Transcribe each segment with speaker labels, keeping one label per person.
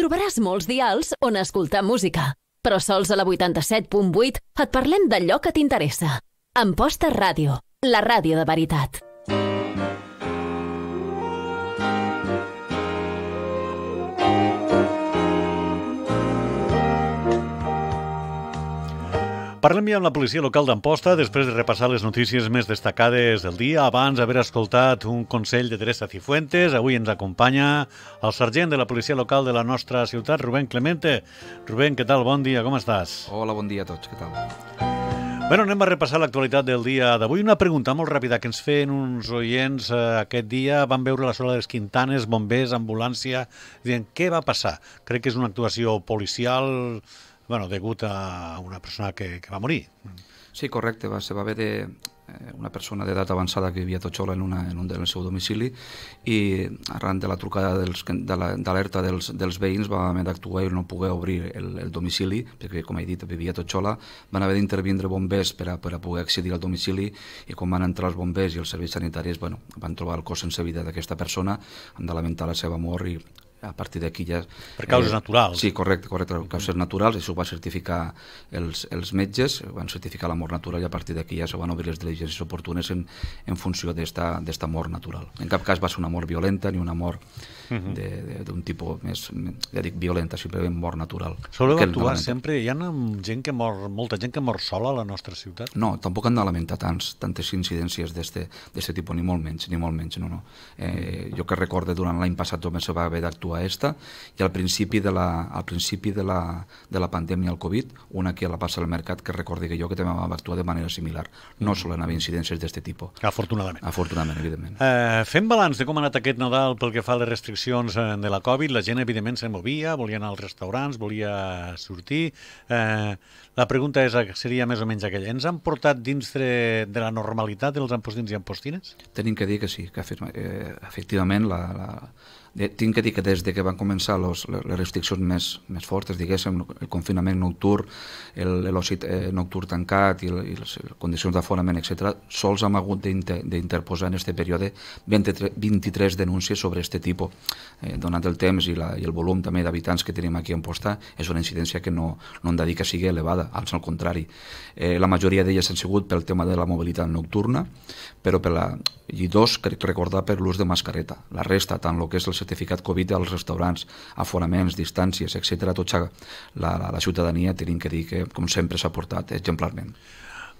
Speaker 1: trobaràs molts dials on escoltar música. Però sols a la 87.8 et parlem d'allò que t'interessa. Amposta Ràdio, la ràdio de veritat. Mm.
Speaker 2: Parlem ja amb la policia local d'Amposta després de repassar les notícies més destacades del dia. Abans d'haver escoltat un consell de Teresa Cifuentes, avui ens acompanya el sergent de la policia local de la nostra ciutat, Rubén Clemente. Rubén, què tal? Bon dia, com estàs? Hola, bon dia a tots, què tal? Bueno, anem a repassar l'actualitat del dia d'avui. Una pregunta molt ràpida que ens feien uns oients eh, aquest dia. Van veure la sola de les Quintanes, bombers, ambulància... Dient, què va passar? Crec que és una actuació policial bueno, degut a una persona que, que va
Speaker 1: morir. Sí, correcte, va, se va haver de eh, una persona d'edat avançada que vivia a Totxola en, una, en un del seu domicili i arran de la trucada dels, de l'alerta dels, dels veïns va haver d'actuar i no poder obrir el, el domicili perquè com he dit vivia a Totxola van haver d'intervindre bombers per a, per a poder accedir al domicili i quan van entrar els bombers i els serveis sanitaris bueno, van trobar el cos sense vida d'aquesta persona han de lamentar la seva mort i a partir d'aquí ja... Per causes eh, naturals. Sí, correcte, correcte, per causes naturals, això ho va certificar els, els metges, van certificar la mort natural i a partir d'aquí ja se van obrir les diligències oportunes en, en funció d'esta mort natural. En cap cas va ser una mort violenta ni una mort uh -huh. d'un tipus més, ja dic, violenta, simplement mort natural. Soleu actuar
Speaker 2: sempre, hi ha gent que mor, molta gent que mor sola a la nostra ciutat?
Speaker 1: No, tampoc han de lamentar tants, tantes incidències d'aquest tipus, ni molt menys, ni molt menys, no, no. Eh, jo que recorde, durant l'any passat només se va haver d'actuar a esta, i al principi de la, al principi de la, de la pandèmia al Covid, una que a la passa al mercat, que recordi que jo, que també vam actuar de manera similar. No solen haver incidències d'aquest tipus. Afortunadament. Afortunadament, evidentment.
Speaker 2: Eh, fem balanç de com ha anat aquest Nadal pel que fa a les restriccions eh, de la Covid. La gent, evidentment, se movia, volia anar als restaurants, volia sortir. Eh, la pregunta és, seria més o menys aquella. Ens han portat dins de, de la normalitat els ampostins i ampostines?
Speaker 1: Tenim que dir que sí, que afirma, eh, efectivament la, la, de, tinc que dir que des de que van començar los, les restriccions més, més fortes, diguéssim, el confinament nocturn, l'oci eh, nocturn tancat i, i les condicions d'aforament, etc., sols hem hagut d'interposar en aquest període 23, 23 denúncies sobre aquest tipus. Eh, donat el temps i, la, i el volum també d'habitants que tenim aquí en Posta, és una incidència que no, no hem de dir que sigui elevada, als al contrari. Eh, la majoria d'elles han sigut pel tema de la mobilitat nocturna, però per la, i dos, crec recordar, per l'ús de mascareta. La resta, tant el que és el certificat Covid als restaurants, aforaments, distàncies, etc. Tota la, la, la ciutadania tenim que dir que, com sempre, s'ha portat exemplarment.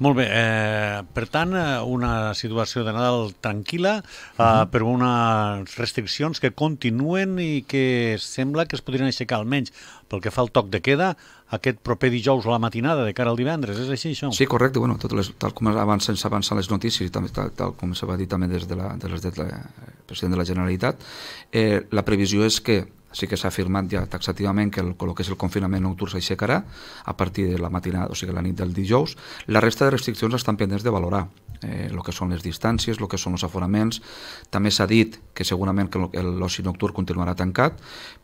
Speaker 2: Molt bé, eh, per tant, eh, una situació de Nadal tranquil·la, eh, uh mhm. -huh. però unes restriccions que continuen i que sembla que es podrien
Speaker 1: aixecar almenys pel que fa al toc de queda aquest
Speaker 2: proper dijous a la matinada de cara al divendres, és així
Speaker 1: això? Sí, correcte, bueno, tot les, tal com sense s'avancen les notícies i també tal, tal com s'ha dit també des de la, de les, de la, eh, president de la Generalitat, eh, la previsió és que així que s'ha afirmat ja taxativament que el, el que és el confinament nocturn s'aixecarà a partir de la matinada, o sigui, la nit del dijous. La resta de restriccions estan pendents de valorar, eh, el que són les distàncies, el que són els aforaments. També s'ha dit que segurament que l'oci nocturn continuarà tancat,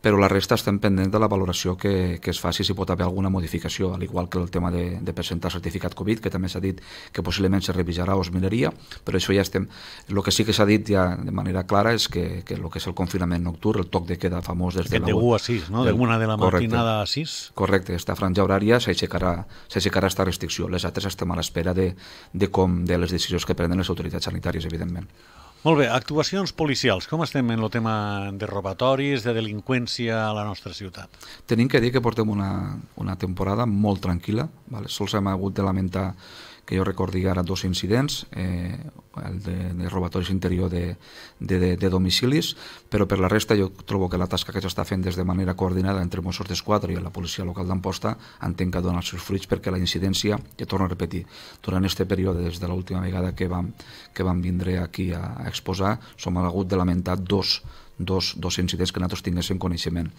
Speaker 1: però la resta estem pendents de la valoració que, que es faci si pot haver alguna modificació, al igual que el tema de, de presentar certificat Covid, que també s'ha dit que possiblement se revisarà o es miraria, però això ja estem... El que sí que s'ha dit ja de manera clara és que, que el que és el confinament nocturn, el toc de queda famós des Aquest de la... Aquest de 1 a 6, no? De 1 de la correcte, matinada a 6. Correcte, esta franja horària s'aixecarà aquesta restricció. Les altres estem a l'espera de, de com de les decisions que prenen les autoritats sanitàries, evidentment.
Speaker 2: Molt bé, actuacions policials. Com estem en el tema de robatoris, de delinqüència a la nostra
Speaker 1: ciutat? Tenim que dir que portem una, una temporada molt tranquil·la. Vale? Sols hem hagut de lamentar que jo recordi ara dos incidents, eh, el de, de robatoris interior de, de, de, de domicilis, però per la resta jo trobo que la tasca que s'està fent des de manera coordinada entre Mossos d'Esquadra i la policia local d'Amposta entenc que dona els seus fruits perquè la incidència, ja torno a repetir, durant aquest període, des de l'última vegada que vam, que vam vindre aquí a, a exposar, som hagut de lamentar dos dos, dos incidents que nosaltres tinguéssim coneixement.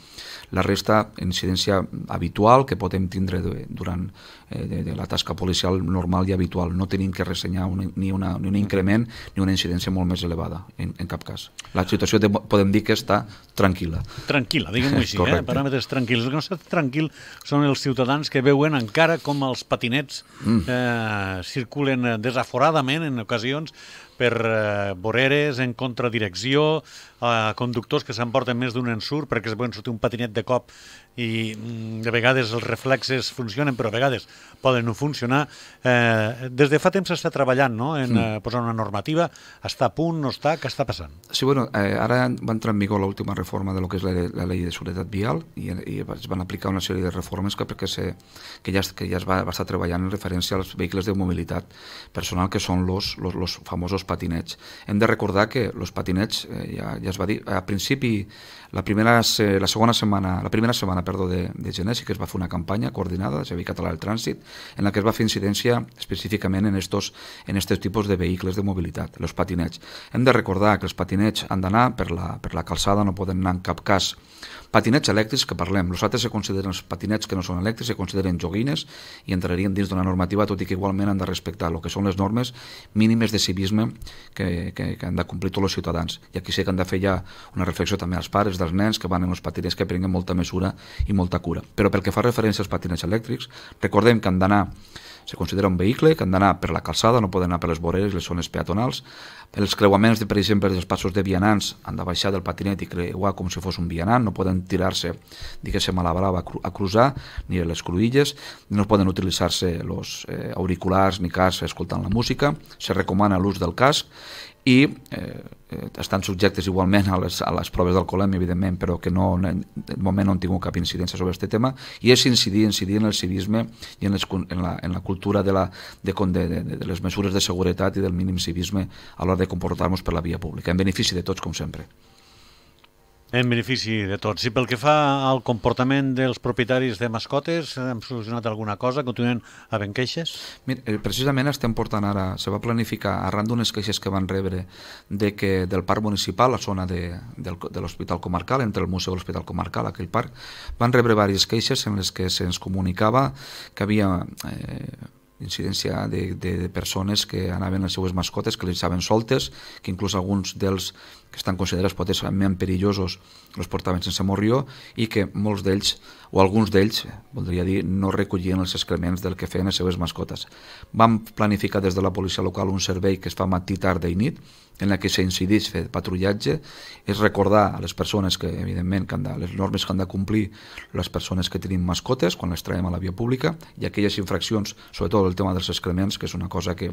Speaker 1: La resta, incidència habitual que podem tindre de, durant eh, de, de la tasca policial normal i habitual. No tenim que ressenyar un, ni, una, ni un mm. increment ni una incidència molt més elevada, en, en cap cas. La situació de, podem dir que està tranquil·la. Tranquil·la, diguem-ho així, eh? Correcte. eh?
Speaker 2: paràmetres tranquils. El que no està tranquil són els ciutadans que veuen encara com els patinets mm. eh, circulen desaforadament en ocasions per eh, voreres, en contradirecció, a eh, conductors que s'emporten més d'un ensurt perquè es poden sortir un patinet de cop i mm, de vegades els reflexes funcionen, però a vegades poden no funcionar. Eh, des de fa temps s'està treballant no? en hmm. eh, posar una normativa. Està a punt, no està? Què està passant?
Speaker 1: Sí, bueno, eh, ara va entrar en vigor l'última reforma de lo que és la, la llei de seguretat vial i, i es van aplicar una sèrie de reformes que, perquè se, que, ja, que ja es va, va estar treballant en referència als vehicles de mobilitat personal, que són los, los, los famosos patinets. Hem de recordar que els patinets, eh, ja, ja es va dir, a principi, la, primera, la segona setmana, la primera setmana perdó, de, de gener sí que es va fer una campanya coordinada, és a dir, Català del Trànsit, en la que es va fer incidència específicament en estos, en estos tipus de vehicles de mobilitat, els patinets. Hem de recordar que els patinets han d'anar per, la, per la calçada, no poden anar en cap cas Patinets elèctrics que parlem. Els altres se consideren els patinets que no són elèctrics, se consideren joguines i entrarien dins d'una normativa, tot i que igualment han de respectar el que són les normes mínimes de civisme que, que, que han de complir tots els ciutadans. I aquí sé que han de fer ja una reflexió també als pares dels nens que van en els patinets que prenguen molta mesura i molta cura. Però pel que fa referència als patinets elèctrics, recordem que han d'anar Se considera un vehicle que han d'anar per la calçada, no poden anar per les voreres, les zones peatonals. Els creuaments, de, per exemple, dels passos de vianants han de baixar del patinet i creuar com si fos un vianant, no poden tirar-se, diguéssim, a la brava a cruzar, ni a les cruïlles, no poden utilitzar-se els eh, auriculars ni cas escoltant la música, se recomana l'ús del casc i eh, eh, estan subjectes igualment a les, a les proves d'alcoholèmia, evidentment, però que no, de moment no han tingut cap incidència sobre aquest tema, i és incidir, incidir en el civisme i en, les, en, la, en la cultura de, la, de, de, de, de les mesures de seguretat i del mínim civisme a l'hora de comportar-nos per la via pública, en benefici de tots, com sempre.
Speaker 2: En benefici de tots. I pel que fa al
Speaker 1: comportament dels propietaris de mascotes, hem solucionat alguna cosa? Continuen havent queixes? Mira, eh, precisament estem portant ara, se va planificar arran d'unes queixes que van rebre de que del parc municipal, la zona de, del, de l'Hospital Comarcal, entre el Museu i l'Hospital Comarcal, aquell parc, van rebre diverses queixes en les que se'ns comunicava que havia... Eh, incidència de, de, de persones que anaven les seues mascotes, que les estaven soltes, que inclús alguns dels que estan considerats més perillosos els portaven sense morrió i que molts d'ells, o alguns d'ells, voldria dir, no recollien els excrements del que feien les seues mascotes. Vam planificar des de la policia local un servei que es fa matí, tarda i nit, en la que s'incideix fer patrullatge és recordar a les persones que, evidentment, que han de, les normes que han de complir les persones que tenim mascotes quan les traiem a la via pública i aquelles infraccions, sobretot el tema dels excrements, que és una cosa que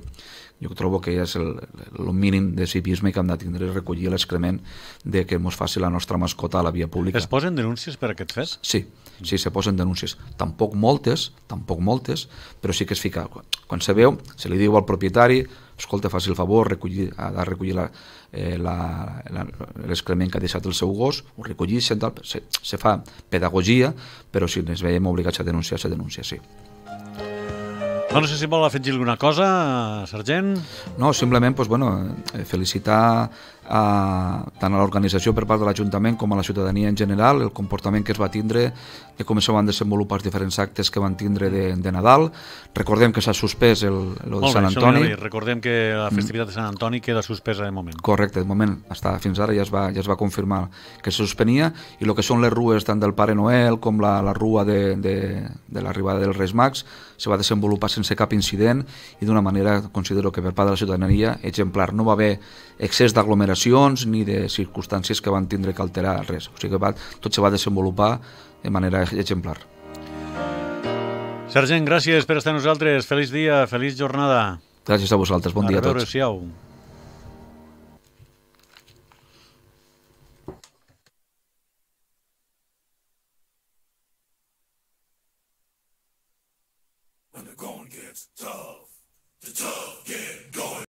Speaker 1: jo trobo que és el, el mínim de civisme que hem de tindre és recollir l'excrement de que ens faci la nostra mascota a la via pública. Es
Speaker 2: posen denúncies per aquest fet?
Speaker 1: Sí, sí, se posen denúncies. Tampoc moltes, tampoc moltes, però sí que es fica... Quan se veu, se li diu al propietari escolta, faci el favor, recollir, ha de recollir eh, l'excrement que ha deixat el seu gos, ho recollir, tal, se, se fa pedagogia, però si ens veiem obligats a denunciar, se denuncia, sí. No, no
Speaker 2: sé si vol afegir alguna cosa, sergent.
Speaker 1: No, simplement doncs, bueno, eh, felicitar a, eh, tant a l'organització per part de l'Ajuntament com a la ciutadania en general, el comportament que es va tindre, de com es van desenvolupar els diferents actes que van tindre de, de Nadal. Recordem que s'ha suspès el, el de de Sant Antoni. Dir.
Speaker 2: Recordem que la mm. festivitat de Sant Antoni queda suspesa de moment.
Speaker 1: Correcte, de moment. hasta, fins ara ja es, va, ja es va confirmar que se suspenia i el que són les rues tant del Pare Noel com la, la rua de, de, de l'arribada dels Reis Mags se va desenvolupar sense cap incident i d'una manera, considero que per part de la ciutadania, exemplar. No va haver excés d'aglomeracions ni de circumstàncies que van tindre que alterar res. O sigui que va, tot se va desenvolupar de manera exemplar.
Speaker 2: Sergent, gràcies per estar amb nosaltres. Feliç dia, feliç jornada.
Speaker 1: Gràcies a vosaltres, bon a dia a tots.
Speaker 2: Adéu-siau.